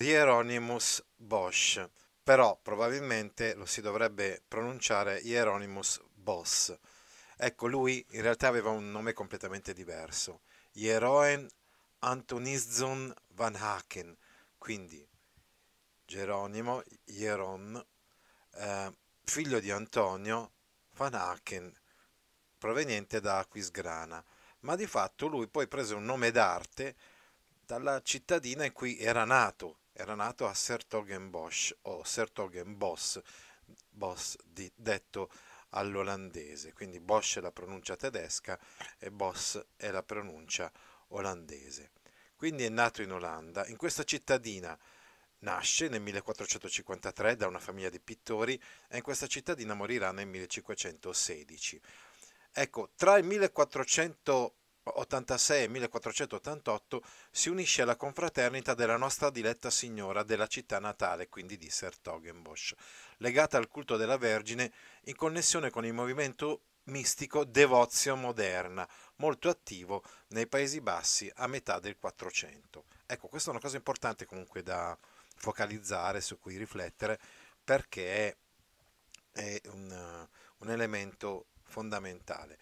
Hieronymus Bosch, però probabilmente lo si dovrebbe pronunciare Hieronymus Boss. Ecco, lui in realtà aveva un nome completamente diverso, Jeroen Antonizon van Haken, quindi Geronimo Hieron, eh, figlio di Antonio van Haken, proveniente da Aquisgrana, ma di fatto lui poi prese un nome d'arte dalla cittadina in cui era nato, era nato a Sertogenbosch o Sertogenbosch, Bos di, detto all'olandese, quindi Bosch è la pronuncia tedesca e Bosch è la pronuncia olandese. Quindi è nato in Olanda, in questa cittadina nasce nel 1453 da una famiglia di pittori e in questa cittadina morirà nel 1516. Ecco, tra il 1400 86-1488 si unisce alla confraternita della nostra diletta signora della città natale, quindi di Sertogenbosch, legata al culto della Vergine in connessione con il movimento mistico Devozio Moderna, molto attivo nei Paesi Bassi a metà del 400. Ecco, questa è una cosa importante comunque da focalizzare, su cui riflettere, perché è un, un elemento fondamentale.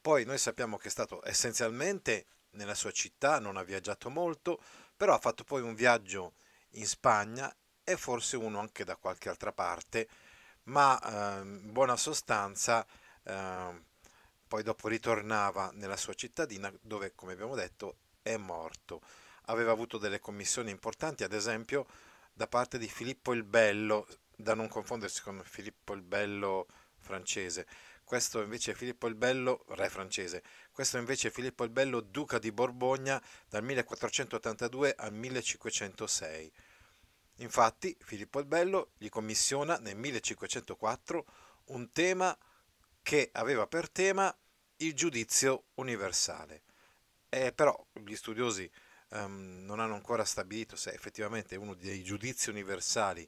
Poi noi sappiamo che è stato essenzialmente nella sua città, non ha viaggiato molto, però ha fatto poi un viaggio in Spagna e forse uno anche da qualche altra parte, ma eh, in buona sostanza eh, poi dopo ritornava nella sua cittadina dove, come abbiamo detto, è morto. Aveva avuto delle commissioni importanti, ad esempio da parte di Filippo il Bello, da non confondersi con Filippo il Bello francese, questo invece è Filippo il Bello, re francese, questo invece è Filippo il Bello, duca di Borgogna dal 1482 al 1506. Infatti Filippo il Bello gli commissiona nel 1504 un tema che aveva per tema il giudizio universale. Eh, però gli studiosi um, non hanno ancora stabilito se effettivamente uno dei giudizi universali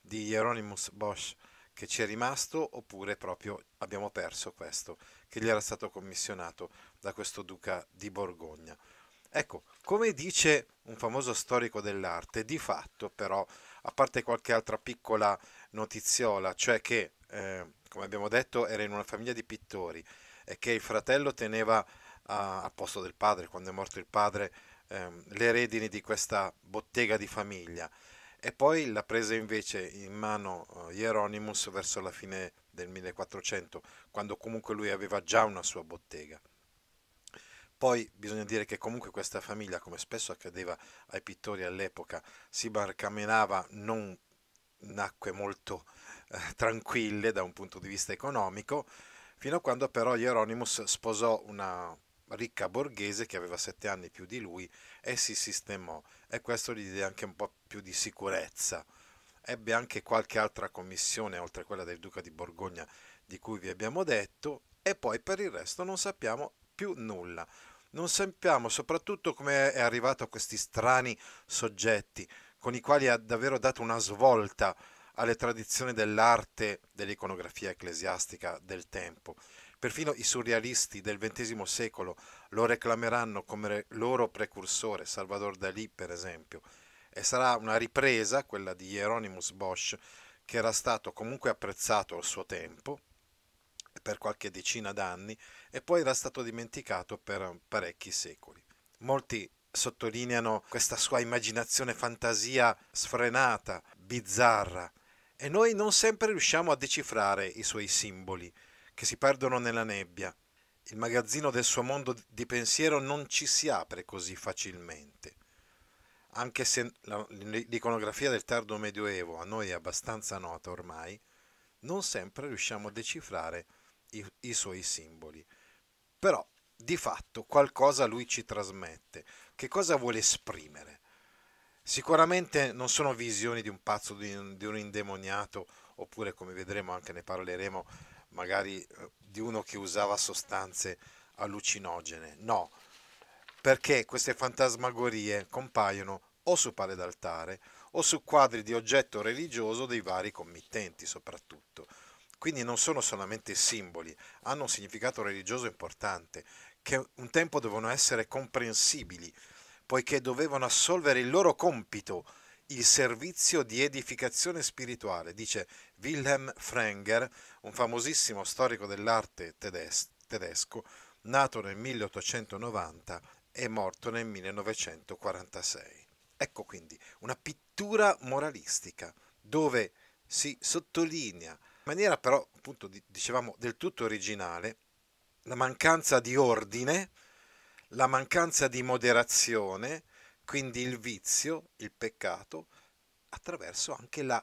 di Hieronymus Bosch che ci è rimasto oppure proprio abbiamo perso questo che gli era stato commissionato da questo duca di Borgogna. Ecco, come dice un famoso storico dell'arte, di fatto però, a parte qualche altra piccola notiziola, cioè che, eh, come abbiamo detto, era in una famiglia di pittori e che il fratello teneva al posto del padre, quando è morto il padre, eh, le redini di questa bottega di famiglia e poi la prese invece in mano eh, Hieronymus verso la fine del 1400, quando comunque lui aveva già una sua bottega. Poi bisogna dire che comunque questa famiglia, come spesso accadeva ai pittori all'epoca, si barcamenava non nacque molto eh, tranquille da un punto di vista economico, fino a quando però Hieronymus sposò una ricca borghese che aveva sette anni più di lui e si sistemò e questo gli diede anche un po' più di sicurezza. Ebbe anche qualche altra commissione oltre a quella del duca di Borgogna di cui vi abbiamo detto e poi per il resto non sappiamo più nulla. Non sappiamo soprattutto come è arrivato a questi strani soggetti con i quali ha davvero dato una svolta alle tradizioni dell'arte, dell'iconografia ecclesiastica del tempo. Perfino i surrealisti del XX secolo lo reclameranno come loro precursore, Salvador Dalí per esempio, e sarà una ripresa, quella di Hieronymus Bosch, che era stato comunque apprezzato al suo tempo, per qualche decina d'anni, e poi era stato dimenticato per parecchi secoli. Molti sottolineano questa sua immaginazione fantasia sfrenata, bizzarra, e noi non sempre riusciamo a decifrare i suoi simboli che si perdono nella nebbia. Il magazzino del suo mondo di pensiero non ci si apre così facilmente. Anche se l'iconografia del tardo medioevo a noi è abbastanza nota ormai, non sempre riusciamo a decifrare i, i suoi simboli. Però di fatto qualcosa lui ci trasmette. Che cosa vuole esprimere? Sicuramente non sono visioni di un pazzo, di un, di un indemoniato, oppure come vedremo anche ne parleremo, magari eh, di uno che usava sostanze allucinogene, no, perché queste fantasmagorie compaiono o su pale d'altare o su quadri di oggetto religioso dei vari committenti soprattutto. Quindi non sono solamente simboli, hanno un significato religioso importante, che un tempo devono essere comprensibili, poiché dovevano assolvere il loro compito il servizio di edificazione spirituale, dice Wilhelm Frenger, un famosissimo storico dell'arte tedes- tedesco, nato nel 1890 e morto nel 1946. Ecco quindi una pittura moralistica dove si sottolinea in maniera però, appunto, dicevamo, del tutto originale la mancanza di ordine, la mancanza di moderazione, quindi il vizio, il peccato, attraverso anche la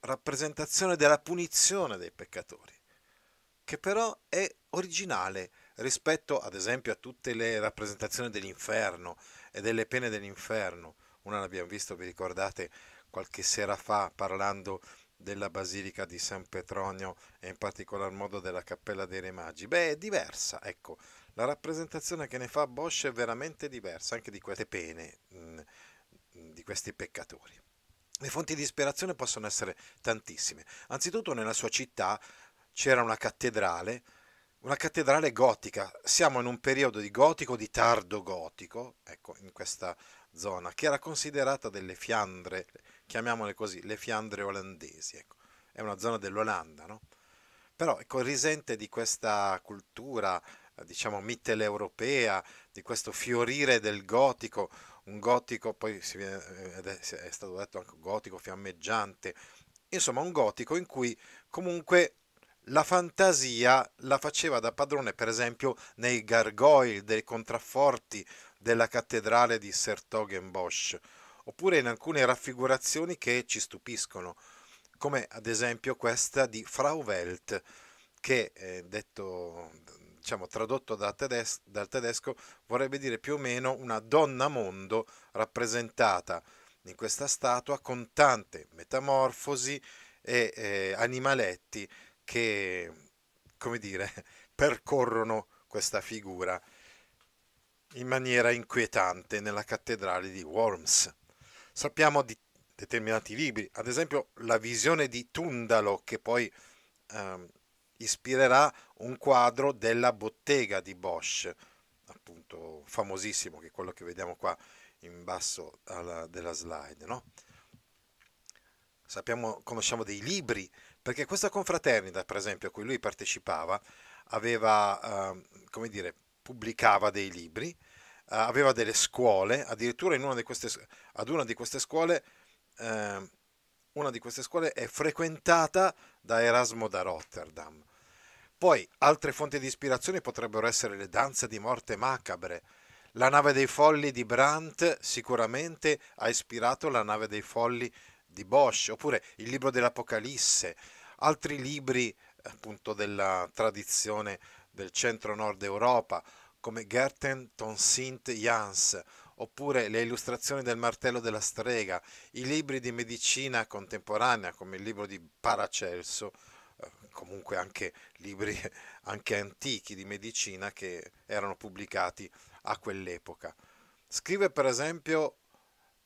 rappresentazione della punizione dei peccatori, che però è originale rispetto ad esempio a tutte le rappresentazioni dell'inferno e delle pene dell'inferno. Una l'abbiamo visto, vi ricordate, qualche sera fa parlando della Basilica di San Petronio e in particolar modo della Cappella dei Re Magi. Beh, è diversa, ecco, la rappresentazione che ne fa Bosch è veramente diversa anche di queste pene, mm, di questi peccatori. Le fonti di ispirazione possono essere tantissime. Anzitutto nella sua città c'era una cattedrale, una cattedrale gotica. Siamo in un periodo di gotico, di tardo gotico, ecco, in questa zona, che era considerata delle Fiandre, chiamiamole così, le Fiandre olandesi, ecco. È una zona dell'Olanda, no? Però ecco, risente di questa cultura diciamo mitteleuropea, di questo fiorire del gotico, un gotico poi viene, eh, è stato detto anche gotico fiammeggiante, insomma un gotico in cui comunque la fantasia la faceva da padrone per esempio nei gargoyle, dei contrafforti della cattedrale di Sertogenbosch, oppure in alcune raffigurazioni che ci stupiscono, come ad esempio questa di Frau Welt, che è eh, detto diciamo, tradotto da tedes- dal tedesco vorrebbe dire più o meno una donna mondo rappresentata in questa statua con tante metamorfosi e eh, animaletti che, come dire, percorrono questa figura in maniera inquietante nella cattedrale di Worms. Sappiamo di determinati libri, ad esempio la visione di Tundalo che poi ehm, ispirerà un quadro della bottega di Bosch, appunto famosissimo, che è quello che vediamo qua in basso alla, della slide. No? Sappiamo, conosciamo dei libri, perché questa confraternita, per esempio, a cui lui partecipava, aveva, eh, come dire, pubblicava dei libri, eh, aveva delle scuole, addirittura una di queste, ad una di queste scuole... Eh, una di queste scuole è frequentata da Erasmo da Rotterdam. Poi altre fonti di ispirazione potrebbero essere le danze di morte macabre. La nave dei folli di Brandt sicuramente ha ispirato la nave dei folli di Bosch, oppure il libro dell'Apocalisse, altri libri appunto della tradizione del centro-nord Europa, come Gerten Tonsint Jans, oppure le illustrazioni del martello della strega, i libri di medicina contemporanea come il libro di Paracelso, comunque anche libri anche antichi di medicina che erano pubblicati a quell'epoca. Scrive per esempio,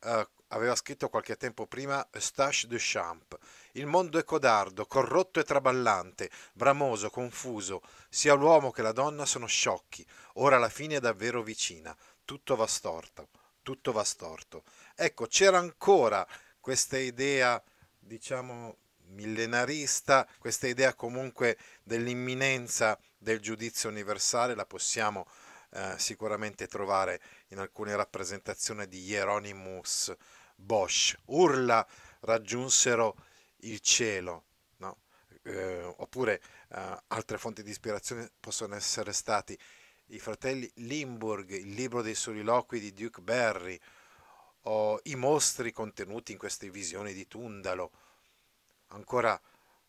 eh, aveva scritto qualche tempo prima, Eustache Duchamp, il mondo è codardo, corrotto e traballante, bramoso, confuso, sia l'uomo che la donna sono sciocchi, ora la fine è davvero vicina, tutto va storto, tutto va storto. Ecco, c'era ancora questa idea, diciamo, millenarista, questa idea comunque dell'imminenza del giudizio universale la possiamo eh, sicuramente trovare in alcune rappresentazioni di Hieronymus Bosch. Urla raggiunsero il cielo, no? eh, oppure eh, altre fonti di ispirazione possono essere stati i fratelli Limburg, il libro dei soliloqui di Duke Berry, o i mostri contenuti in queste visioni di Tundalo, Ancora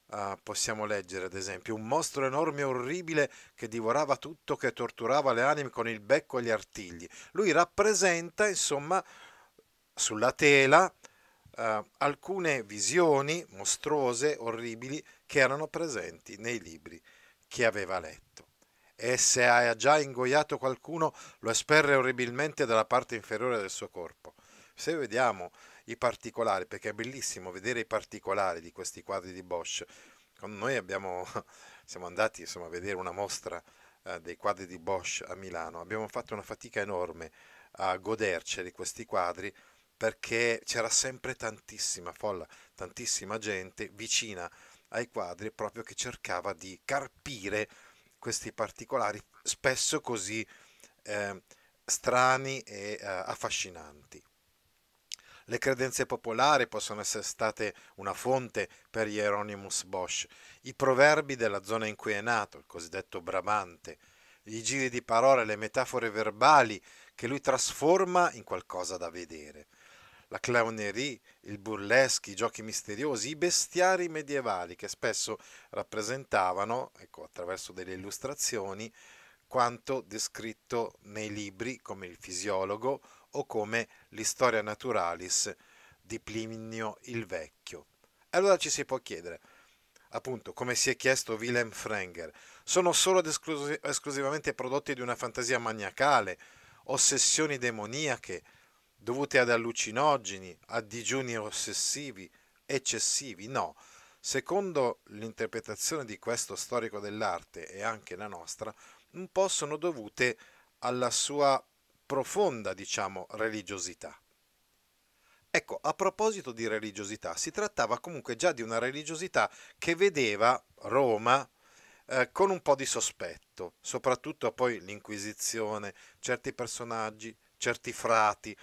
Uh, possiamo leggere, ad esempio, un mostro enorme e orribile che divorava tutto, che torturava le anime con il becco e gli artigli. Lui rappresenta, insomma, sulla tela uh, alcune visioni mostruose, orribili, che erano presenti nei libri che aveva letto. E se ha già ingoiato qualcuno, lo esperre orribilmente dalla parte inferiore del suo corpo. Se vediamo i particolari, perché è bellissimo vedere i particolari di questi quadri di Bosch. Quando noi abbiamo, siamo andati insomma, a vedere una mostra eh, dei quadri di Bosch a Milano, abbiamo fatto una fatica enorme a goderceli questi quadri perché c'era sempre tantissima folla, tantissima gente vicina ai quadri proprio che cercava di carpire questi particolari spesso così eh, strani e eh, affascinanti. Le credenze popolari possono essere state una fonte per Hieronymus Bosch, i proverbi della zona in cui è nato, il cosiddetto Brabante, i giri di parole, le metafore verbali che lui trasforma in qualcosa da vedere. La clownerie, il burleschi, i giochi misteriosi, i bestiari medievali che spesso rappresentavano, ecco, attraverso delle illustrazioni, quanto descritto nei libri come il fisiologo o come l'Historia Naturalis di Plinio il Vecchio. E allora ci si può chiedere, appunto, come si è chiesto Wilhelm Frenger, sono solo ed esclus- esclusivamente prodotti di una fantasia maniacale, ossessioni demoniache, dovute ad allucinogeni, a digiuni ossessivi, eccessivi? No. Secondo l'interpretazione di questo storico dell'arte e anche la nostra, un po' sono dovute alla sua profonda, diciamo, religiosità. Ecco, a proposito di religiosità, si trattava comunque già di una religiosità che vedeva Roma eh, con un po' di sospetto, soprattutto poi l'Inquisizione, certi personaggi, certi frati,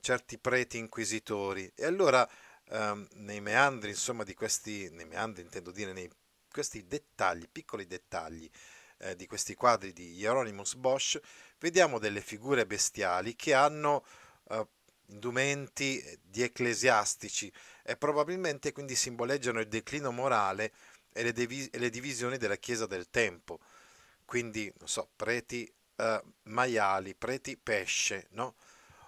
certi preti inquisitori. E allora ehm, nei meandri, insomma, di questi, nei meandri intendo dire nei questi dettagli, piccoli dettagli eh, di questi quadri di Hieronymus Bosch, vediamo delle figure bestiali che hanno eh, indumenti eh, di ecclesiastici e probabilmente quindi simboleggiano il declino morale e le, devi- e le divisioni della Chiesa del tempo. Quindi, non so, preti eh, maiali, preti pesce, no?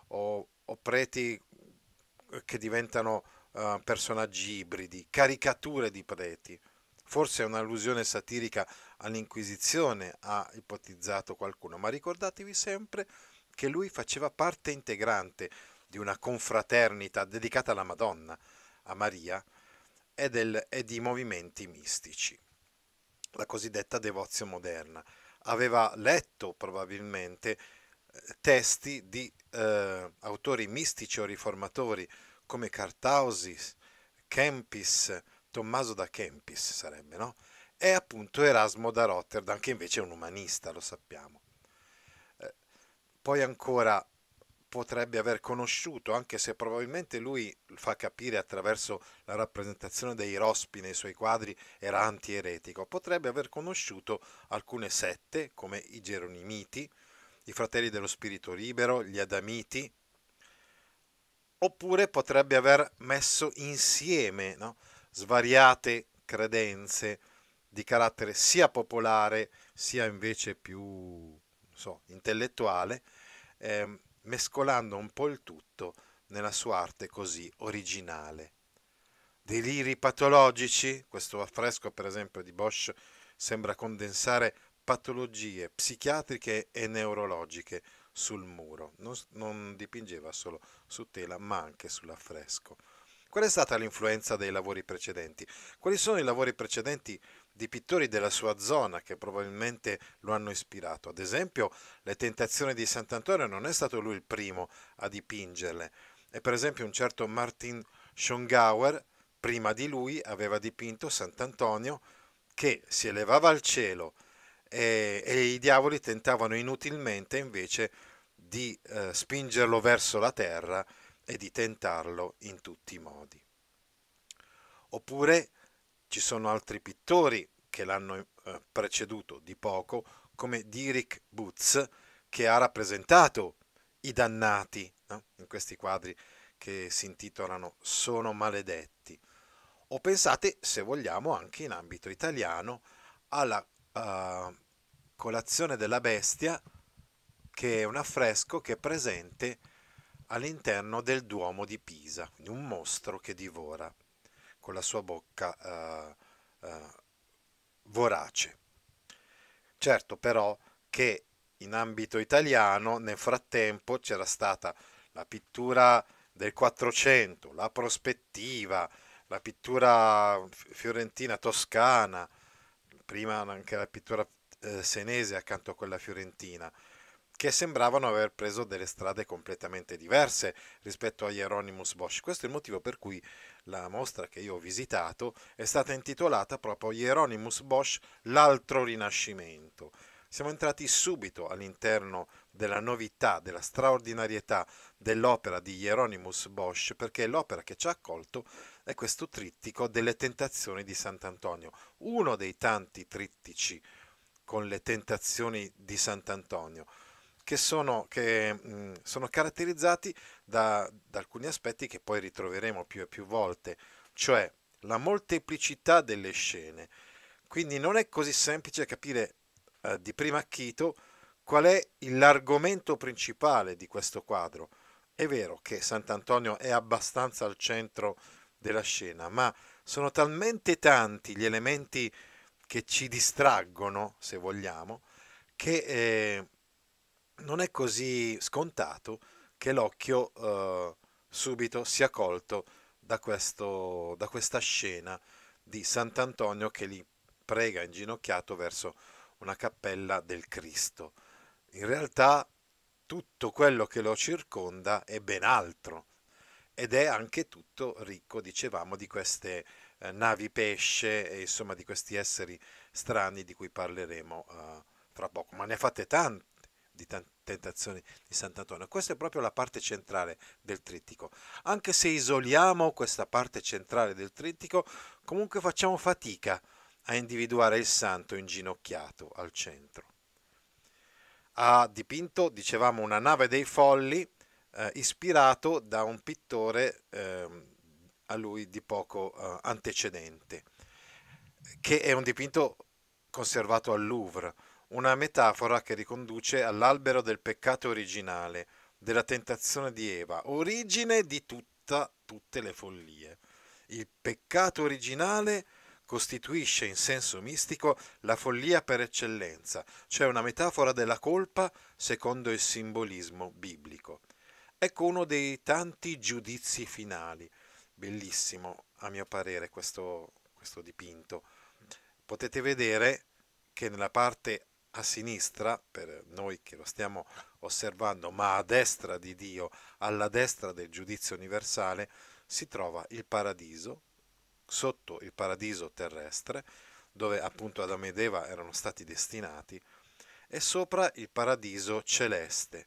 o, o preti eh, che diventano eh, personaggi ibridi, caricature di preti. Forse è un'allusione satirica all'Inquisizione ha ipotizzato qualcuno, ma ricordatevi sempre che lui faceva parte integrante di una confraternita dedicata alla Madonna, a Maria, e, del, e di movimenti mistici, la cosiddetta devozio moderna. Aveva letto probabilmente eh, testi di eh, autori mistici o riformatori come Cartausis, Kempis, Tommaso da Kempis sarebbe, no? è appunto Erasmo da Rotterdam, che invece è un umanista, lo sappiamo. Eh, poi ancora potrebbe aver conosciuto, anche se probabilmente lui fa capire attraverso la rappresentazione dei rospi nei suoi quadri era anti-eretico, potrebbe aver conosciuto alcune sette come i Geronimiti, i Fratelli dello Spirito Libero, gli Adamiti, oppure potrebbe aver messo insieme no? svariate credenze, di carattere sia popolare sia invece più so, intellettuale, eh, mescolando un po' il tutto nella sua arte così originale. Deliri patologici, questo affresco per esempio di Bosch sembra condensare patologie psichiatriche e neurologiche sul muro. Non, non dipingeva solo su tela ma anche sull'affresco. Qual è stata l'influenza dei lavori precedenti? Quali sono i lavori precedenti di pittori della sua zona che probabilmente lo hanno ispirato? Ad esempio, Le tentazioni di Sant'Antonio non è stato lui il primo a dipingerle. E per esempio un certo Martin Schongauer, prima di lui, aveva dipinto Sant'Antonio che si elevava al cielo e, e i diavoli tentavano inutilmente invece di eh, spingerlo verso la terra e di tentarlo in tutti i modi. Oppure ci sono altri pittori che l'hanno eh, preceduto di poco, come Dirk Butz, che ha rappresentato i dannati no? in questi quadri che si intitolano Sono maledetti. O pensate, se vogliamo, anche in ambito italiano, alla uh, colazione della bestia, che è un affresco che è presente all'interno del Duomo di Pisa, quindi un mostro che divora con la sua bocca eh, eh, vorace. Certo però che in ambito italiano nel frattempo c'era stata la pittura del 400, la prospettiva, la pittura fiorentina toscana, prima anche la pittura eh, senese accanto a quella fiorentina, che sembravano aver preso delle strade completamente diverse rispetto a Hieronymus Bosch. Questo è il motivo per cui la mostra che io ho visitato è stata intitolata proprio Hieronymus Bosch, l'altro rinascimento. Siamo entrati subito all'interno della novità, della straordinarietà dell'opera di Hieronymus Bosch, perché l'opera che ci ha accolto è questo trittico delle tentazioni di Sant'Antonio, uno dei tanti trittici con le tentazioni di Sant'Antonio che sono, che, mh, mm, sono caratterizzati da, da, alcuni aspetti che poi ritroveremo più e più volte, cioè la molteplicità delle scene. Quindi non è così semplice capire eh, di prima acchito qual è l'argomento principale di questo quadro. È vero che Sant'Antonio è abbastanza al centro della scena, ma sono talmente tanti gli elementi che ci distraggono, se vogliamo, che eh, non è così scontato che l'occhio eh, subito sia colto da, questo, da questa scena di Sant'Antonio che li prega inginocchiato verso una cappella del Cristo. In realtà tutto quello che lo circonda è ben altro ed è anche tutto ricco, dicevamo, di queste eh, navi pesce e insomma di questi esseri strani di cui parleremo eh, fra poco, ma ne ha fatte tante di tentazioni di Sant'Antonio. Questa è proprio la parte centrale del trittico. Anche se isoliamo questa parte centrale del trittico, comunque facciamo fatica a individuare il santo inginocchiato al centro. Ha dipinto, dicevamo, una nave dei folli eh, ispirato da un pittore eh, a lui di poco eh, antecedente, che è un dipinto conservato al Louvre una metafora che riconduce all'albero del peccato originale, della tentazione di Eva, origine di tutta, tutte le follie. Il peccato originale costituisce in senso mistico la follia per eccellenza, cioè una metafora della colpa secondo il simbolismo biblico. Ecco uno dei tanti giudizi finali. Bellissimo, a mio parere, questo, questo dipinto. Potete vedere che nella parte a sinistra, per noi che lo stiamo osservando, ma a destra di Dio, alla destra del giudizio universale, si trova il paradiso, sotto il paradiso terrestre, dove appunto Adamo ed Eva erano stati destinati, e sopra il paradiso celeste.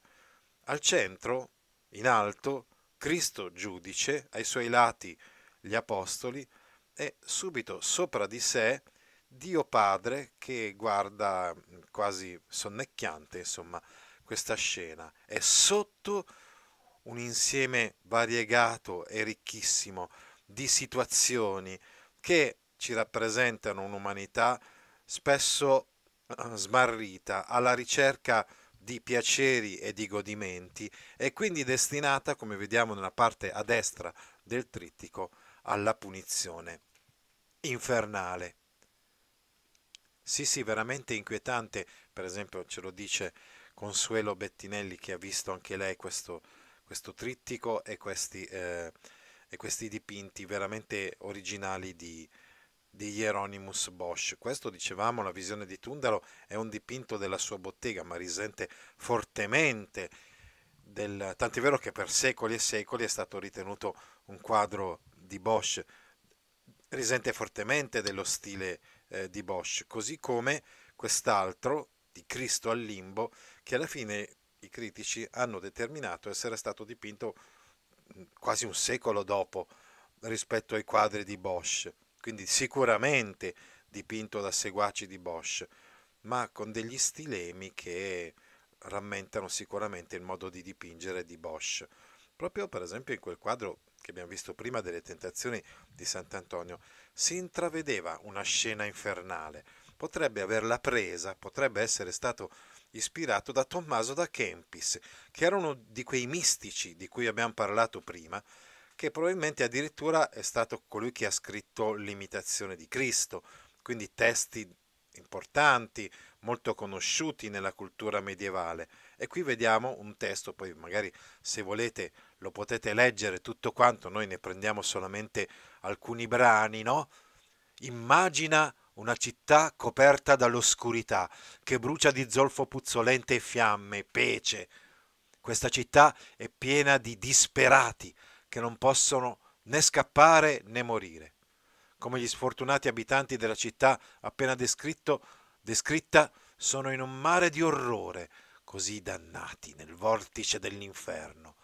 Al centro, in alto, Cristo giudice, ai suoi lati gli apostoli, e subito sopra di sé Dio Padre che guarda mm, quasi sonnecchiante, insomma, questa scena. È sotto un insieme variegato e ricchissimo di situazioni che ci rappresentano un'umanità spesso eh, smarrita, alla ricerca di piaceri e di godimenti e quindi destinata, come vediamo nella parte a destra del trittico, alla punizione infernale. Sì, sì, veramente inquietante. Per esempio, ce lo dice Consuelo Bettinelli che ha visto anche lei questo, questo trittico e questi, eh, e questi, dipinti veramente originali di, di Hieronymus Bosch. Questo, dicevamo, la visione di Tundaro è un dipinto della sua bottega, ma risente fortemente del... Tant'è vero che per secoli e secoli è stato ritenuto un quadro di Bosch, risente fortemente dello stile eh, di Bosch, così come quest'altro di Cristo al limbo che alla fine i critici hanno determinato essere stato dipinto mm, quasi un secolo dopo rispetto ai quadri di Bosch, quindi sicuramente dipinto da seguaci di Bosch, ma con degli stilemi che rammentano sicuramente il modo di dipingere di Bosch. Proprio per esempio in quel quadro che abbiamo visto prima delle tentazioni di Sant'Antonio, si intravedeva una scena infernale. Potrebbe averla presa, potrebbe essere stato ispirato da Tommaso da Kempis, che era uno di quei mistici di cui abbiamo parlato prima, che probabilmente addirittura è stato colui che ha scritto l'imitazione di Cristo, quindi testi importanti, molto conosciuti nella cultura medievale. E qui vediamo un testo, poi magari se volete lo potete leggere tutto quanto, noi ne prendiamo solamente alcuni brani, no? Immagina una città coperta dall'oscurità, che brucia di zolfo puzzolente e fiamme, pece. Questa città è piena di disperati che non possono né scappare né morire. Come gli sfortunati abitanti della città appena descritto, descritta sono in un mare di orrore, così dannati nel vortice dell'inferno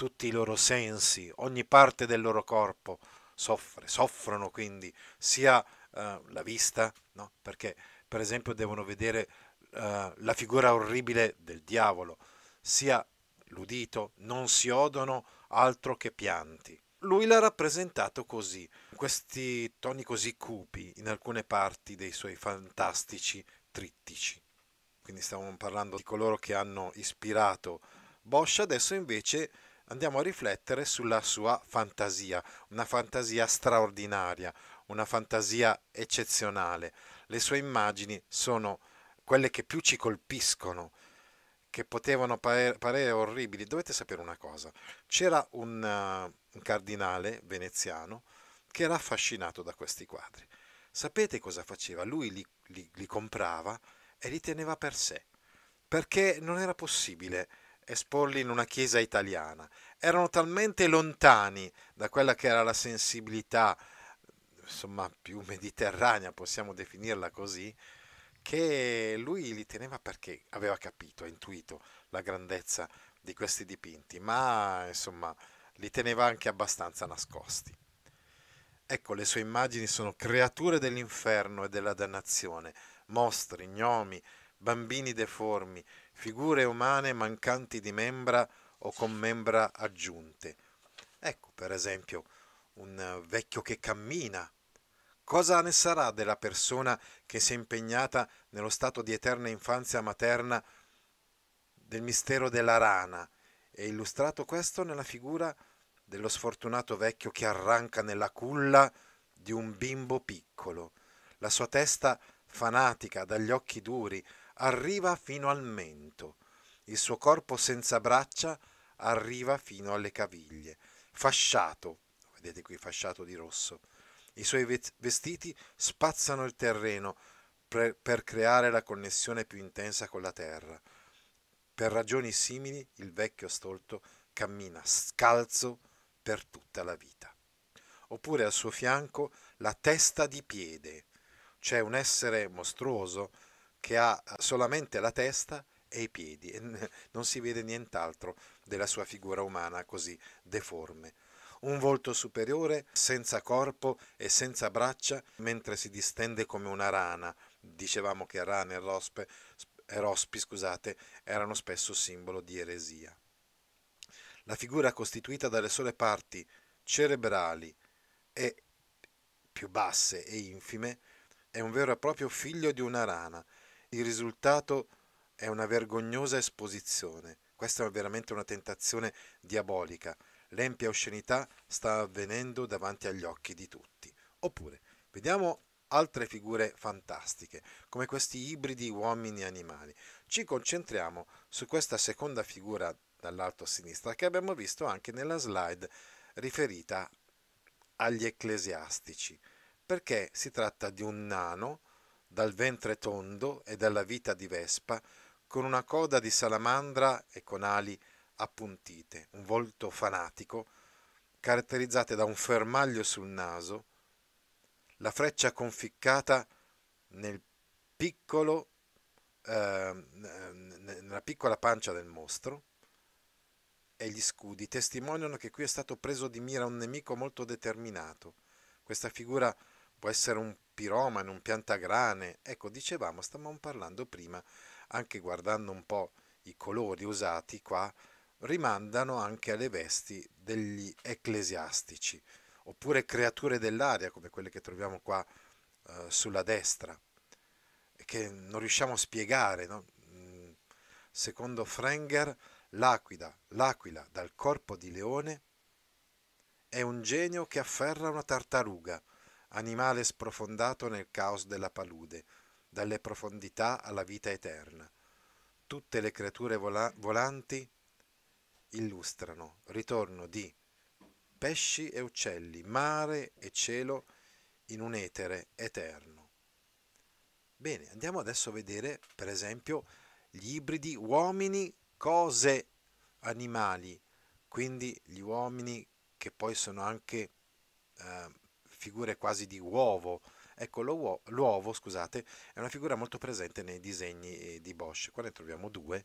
tutti i loro sensi, ogni parte del loro corpo soffre, soffrono quindi sia eh, la vista, no? perché per esempio devono vedere eh, la figura orribile del diavolo, sia l'udito, non si odono altro che pianti. Lui l'ha rappresentato così, questi toni così cupi in alcune parti dei suoi fantastici trittici. Quindi stavamo parlando di coloro che hanno ispirato Bosch, adesso invece andiamo a riflettere sulla sua fantasia, una fantasia straordinaria, una fantasia eccezionale. Le sue immagini sono quelle che più ci colpiscono, che potevano pare, parere orribili. Dovete sapere una cosa, c'era un, uh, un cardinale veneziano che era affascinato da questi quadri. Sapete cosa faceva? Lui li, li, li comprava e li teneva per sé, perché non era possibile esporli in una chiesa italiana. Erano talmente lontani da quella che era la sensibilità, insomma, più mediterranea, possiamo definirla così, che lui li teneva perché aveva capito, ha intuito la grandezza di questi dipinti, ma insomma li teneva anche abbastanza nascosti. Ecco, le sue immagini sono creature dell'inferno e della dannazione, mostri, gnomi, bambini deformi, figure umane mancanti di membra o con membra aggiunte. Ecco, per esempio, un vecchio che cammina. Cosa ne sarà della persona che si è impegnata nello stato di eterna infanzia materna del mistero della rana? È illustrato questo nella figura dello sfortunato vecchio che arranca nella culla di un bimbo piccolo. La sua testa fanatica, dagli occhi duri, arriva fino al mento, il suo corpo senza braccia arriva fino alle caviglie, fasciato, vedete qui fasciato di rosso, i suoi vestiti spazzano il terreno per, creare la connessione più intensa con la terra. Per ragioni simili il vecchio stolto cammina scalzo per tutta la vita. Oppure al suo fianco la testa di piede, c'è un essere mostruoso che ha eh, solamente la testa e i piedi e non si vede nient'altro della sua figura umana così deforme. Un volto superiore senza corpo e senza braccia mentre si distende come una rana. Dicevamo che rane e rospe, rospi scusate, erano spesso simbolo di eresia. La figura costituita dalle sole parti cerebrali e più basse e infime è un vero e proprio figlio di una rana il risultato è una vergognosa esposizione. Questa è veramente una tentazione diabolica. L'empia oscenità sta avvenendo davanti agli occhi di tutti. Oppure, vediamo altre figure fantastiche, come questi ibridi uomini e animali. Ci concentriamo su questa seconda figura dall'alto a sinistra che abbiamo visto anche nella slide riferita agli ecclesiastici, perché si tratta di un nano dal ventre tondo e dalla vita di vespa, con una coda di salamandra e con ali appuntite, un volto fanatico, caratterizzate da un fermaglio sul naso, la freccia conficcata nel piccolo, eh, nella piccola pancia del mostro, e gli scudi testimoniano che qui è stato preso di mira un nemico molto determinato. Questa figura può essere un piromane, un piantagrane. Ecco, dicevamo, stavamo parlando prima, anche guardando un po' i colori usati qua, rimandano anche alle vesti degli ecclesiastici, oppure creature dell'aria, come quelle che troviamo qua eh, sulla destra, che non riusciamo a spiegare. No? Mm, secondo Frenger, l'aquila, l'aquila dal corpo di leone è un genio che afferra una tartaruga animale sprofondato nel caos della palude, dalle profondità alla vita eterna. Tutte le creature vola- volanti illustrano ritorno di pesci e uccelli, mare e cielo in un etere eterno. Bene, andiamo adesso a vedere, per esempio, gli ibridi uomini, cose, animali, quindi gli uomini che poi sono anche eh, figure quasi di uovo. Ecco, l'uovo, l'uovo scusate, è una figura molto presente nei disegni eh, di Bosch, qua ne troviamo due.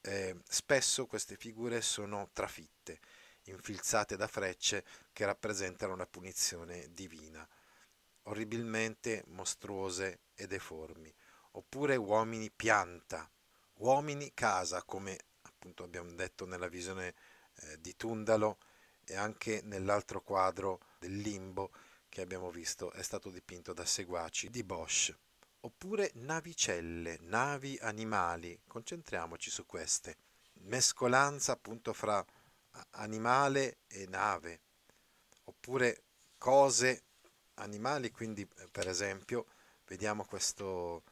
Eh, spesso queste figure sono trafitte, infilzate da frecce che rappresentano una punizione divina, orribilmente mostruose e deformi, oppure uomini pianta, uomini casa, come appunto abbiamo detto nella visione eh, di Tundalo e anche nell'altro quadro del limbo che abbiamo visto è stato dipinto da seguaci di Bosch. Oppure navicelle, navi animali, concentriamoci su queste. Mescolanza appunto fra animale e nave. Oppure cose animali, quindi eh, per esempio vediamo questo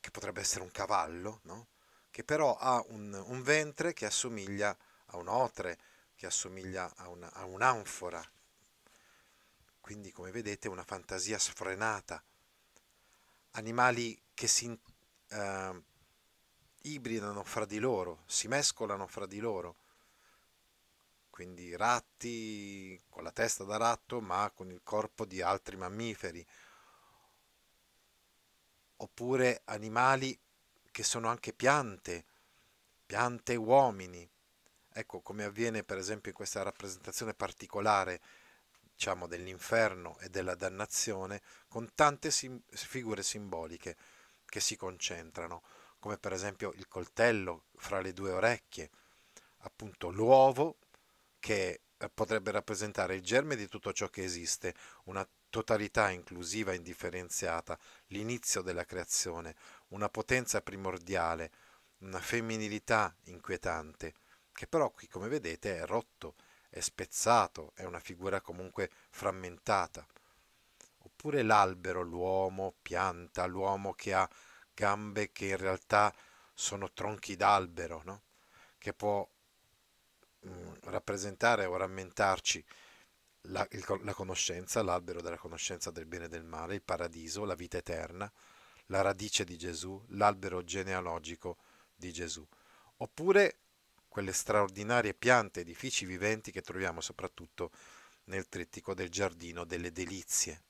che potrebbe essere un cavallo, no? che però ha un, un ventre che assomiglia a un otre, che assomiglia a, una, a un'anfora, quindi come vedete una fantasia sfrenata, animali che si eh, ibridano fra di loro, si mescolano fra di loro, quindi ratti con la testa da ratto ma con il corpo di altri mammiferi, oppure animali che sono anche piante, piante uomini. Ecco come avviene per esempio in questa rappresentazione particolare diciamo, dell'inferno e della dannazione con tante sim- figure simboliche che si concentrano, come per esempio il coltello fra le due orecchie, appunto l'uovo che eh, potrebbe rappresentare il germe di tutto ciò che esiste, una totalità inclusiva e indifferenziata, l'inizio della creazione, una potenza primordiale, una femminilità inquietante, che però qui come vedete è rotto è spezzato, è una figura comunque frammentata. Oppure l'albero, l'uomo, pianta, l'uomo che ha gambe che in realtà sono tronchi d'albero, no? che può mh, mm, rappresentare o rammentarci la, il, la conoscenza, l'albero della conoscenza del bene e del male, il paradiso, la vita eterna, la radice di Gesù, l'albero genealogico di Gesù. Oppure quelle straordinarie piante, edifici viventi che troviamo soprattutto nel trittico del giardino delle delizie.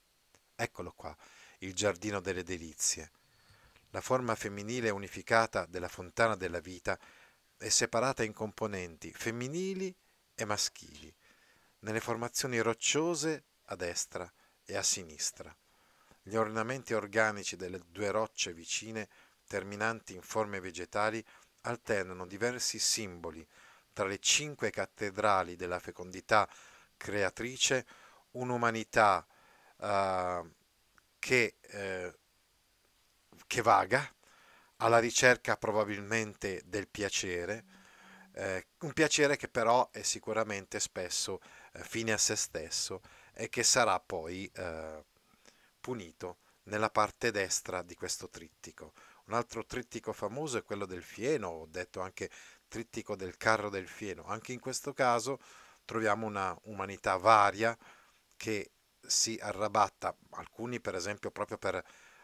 Eccolo qua, il giardino delle delizie. La forma femminile unificata della fontana della vita è separata in componenti femminili e maschili, nelle formazioni rocciose a destra e a sinistra. Gli ornamenti organici delle due rocce vicine, terminanti in forme vegetali, alternano diversi simboli tra le cinque cattedrali della fecondità creatrice, un'umanità eh, che, eh, che, vaga, alla ricerca probabilmente del piacere, eh, un piacere che però è sicuramente spesso eh, fine a se stesso e che sarà poi eh, punito nella parte destra di questo trittico. Un altro trittico famoso è quello del fieno, ho detto anche trittico del carro del fieno. Anche in questo caso troviamo una umanità varia che si arrabatta, alcuni per esempio proprio per eh,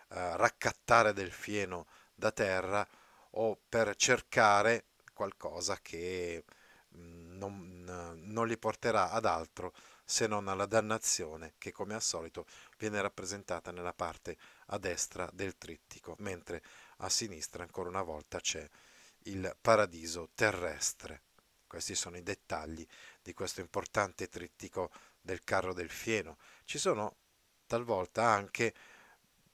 raccattare del fieno da terra o per cercare qualcosa che mm, non, mm, non, li porterà ad altro se non alla dannazione che come al solito viene rappresentata nella parte a destra del trittico, mentre a sinistra ancora una volta c'è il paradiso terrestre. Questi sono i dettagli di questo importante trittico del carro del fieno. Ci sono talvolta anche,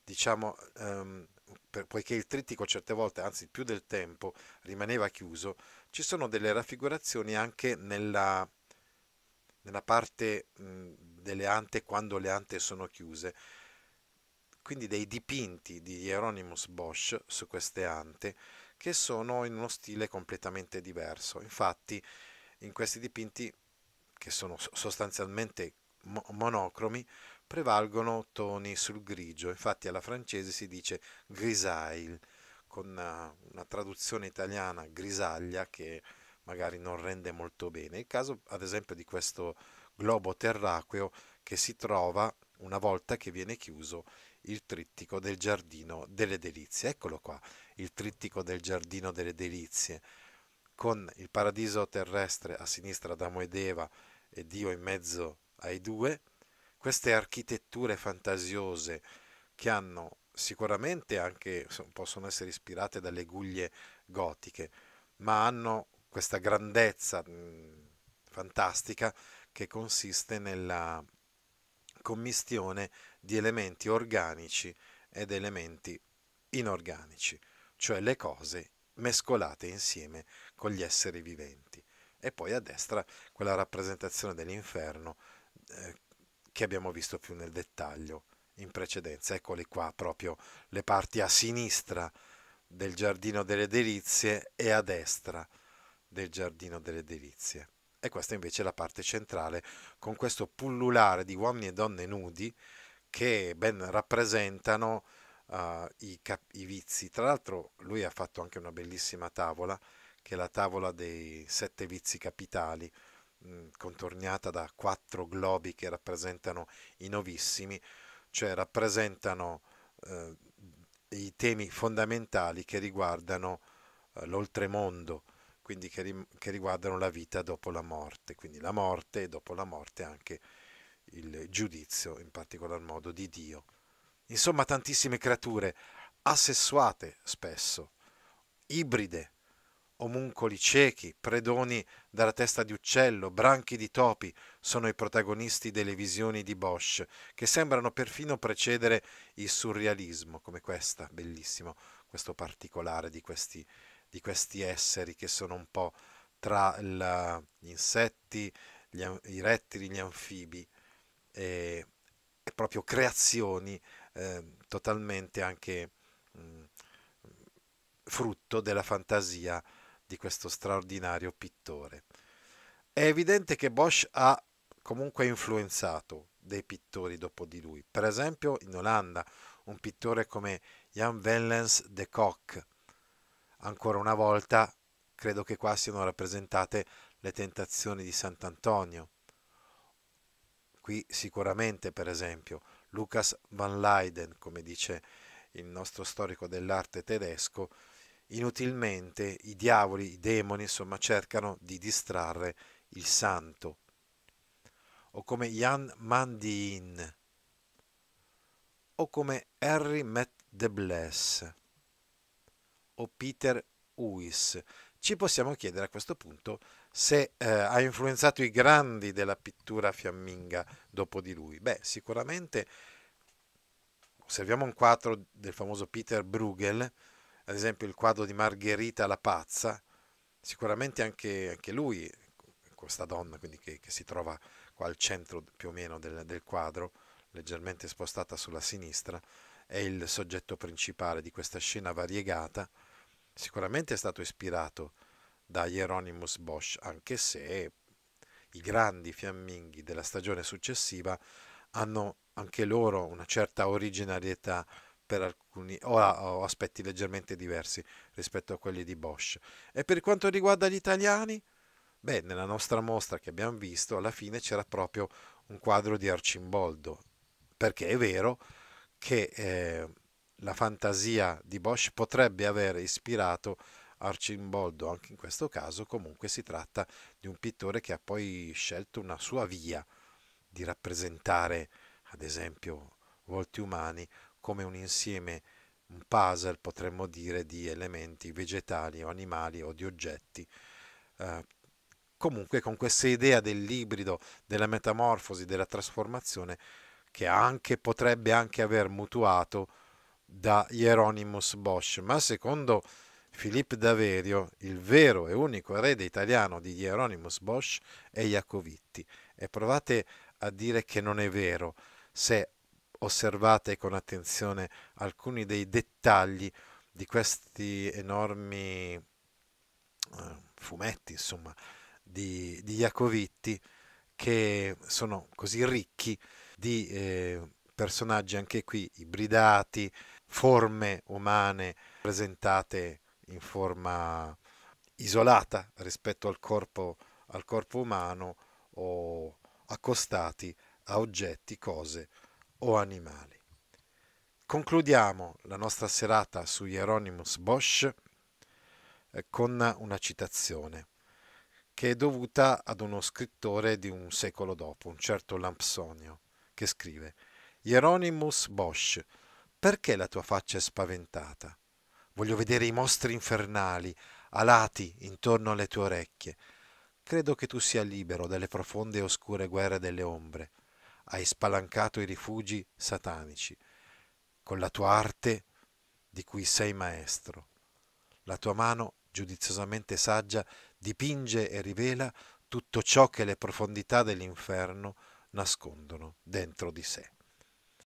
diciamo, ehm, per, poiché il trittico certe volte, anzi più del tempo, rimaneva chiuso, ci sono delle raffigurazioni anche nella, nella parte mh, delle ante quando le ante sono chiuse quindi dei dipinti di Hieronymus Bosch su queste ante che sono in uno stile completamente diverso. Infatti in questi dipinti, che sono sostanzialmente monocromi, prevalgono toni sul grigio, infatti alla francese si dice grisaille, con una, eh, una traduzione italiana grisaglia che magari non rende molto bene. Il caso ad esempio di questo globo terraqueo che si trova una volta che viene chiuso il trittico del giardino delle delizie. Eccolo qua, il trittico del giardino delle delizie, con il paradiso terrestre a sinistra Adamo ed Eva e Dio in mezzo ai due, queste architetture fantasiose che hanno sicuramente anche possono essere ispirate dalle guglie gotiche, ma hanno questa grandezza mh, mm, fantastica che consiste nella commistione di elementi organici ed elementi inorganici, cioè le cose mescolate insieme con gli esseri viventi. E poi a destra quella rappresentazione dell'inferno eh, che abbiamo visto più nel dettaglio in precedenza. Eccole qua proprio le parti a sinistra del giardino delle delizie e a destra del giardino delle delizie e questa invece è la parte centrale con questo pullulare di uomini e donne nudi che ben rappresentano uh, i, cap- i vizi. Tra l'altro lui ha fatto anche una bellissima tavola che è la tavola dei sette vizi capitali mh, mm, contorniata da quattro globi che rappresentano i novissimi, cioè rappresentano uh, i temi fondamentali che riguardano uh, l'oltremondo, quindi che, ri, che, riguardano la vita dopo la morte, quindi la morte e dopo la morte anche il giudizio, in particolar modo di Dio. Insomma, tantissime creature assessuate spesso, ibride, omuncoli ciechi, predoni dalla testa di uccello, branchi di topi sono i protagonisti delle visioni di Bosch, che sembrano perfino precedere il surrealismo, come questa, bellissimo questo particolare di questi di questi esseri che sono un po' tra la, gli insetti, gli, i rettili, gli anfibi, e, e proprio creazioni eh, totalmente anche mh, mm, frutto della fantasia di questo straordinario pittore. È evidente che Bosch ha comunque influenzato dei pittori dopo di lui. Per esempio in Olanda un pittore come Jan Wellens de Kock Ancora una volta credo che qua siano rappresentate le tentazioni di Sant'Antonio. Qui sicuramente, per esempio, Lucas van Leiden, come dice il nostro storico dell'arte tedesco, inutilmente i diavoli, i demoni, insomma, cercano di distrarre il santo. O come Jan Mandin, o come Harry Met de Bless o Peter Huis. Ci possiamo chiedere a questo punto se eh, ha influenzato i grandi della pittura fiamminga dopo di lui. Beh, sicuramente osserviamo un quadro del famoso Peter Bruegel, ad esempio il quadro di Margherita la pazza, sicuramente anche, anche lui, questa donna quindi che, che, si trova qua al centro più o meno del, del quadro, leggermente spostata sulla sinistra, è il soggetto principale di questa scena variegata Sicuramente è stato ispirato da Hieronymus Bosch, anche se i grandi fiamminghi della stagione successiva hanno anche loro una certa originalità per alcuni o, o aspetti leggermente diversi rispetto a quelli di Bosch. E per quanto riguarda gli italiani, beh, nella nostra mostra che abbiamo visto, alla fine c'era proprio un quadro di Arcimboldo, perché è vero che eh, la fantasia di Bosch potrebbe aver ispirato Arcimboldo, anche in questo caso comunque si tratta di un pittore che ha poi scelto una sua via di rappresentare, ad esempio, volti umani come un insieme, un puzzle potremmo dire, di elementi vegetali o animali o di oggetti. Eh, comunque con questa idea dell'ibrido, della metamorfosi, della trasformazione che anche, potrebbe anche aver mutuato da Hieronymus Bosch, ma secondo Filippo Daverio, il vero e unico erede italiano di Hieronymus Bosch è Iacovitti. E provate a dire che non è vero se osservate con attenzione alcuni dei dettagli di questi enormi eh, fumetti, insomma, di, di, Iacovitti, che sono così ricchi di eh, personaggi anche qui ibridati, forme umane presentate in forma isolata rispetto al corpo, al corpo umano o accostati a oggetti, cose o animali. Concludiamo la nostra serata su Hieronymus Bosch eh, con una citazione che è dovuta ad uno scrittore di un secolo dopo, un certo Lampsonio, che scrive Hieronymus Bosch perché la tua faccia è spaventata? Voglio vedere i mostri infernali, alati intorno alle tue orecchie. Credo che tu sia libero dalle profonde e oscure guerre delle ombre. Hai spalancato i rifugi satanici. Con la tua arte di cui sei maestro. La tua mano, giudiziosamente saggia, dipinge e rivela tutto ciò che le profondità dell'inferno nascondono dentro di sé.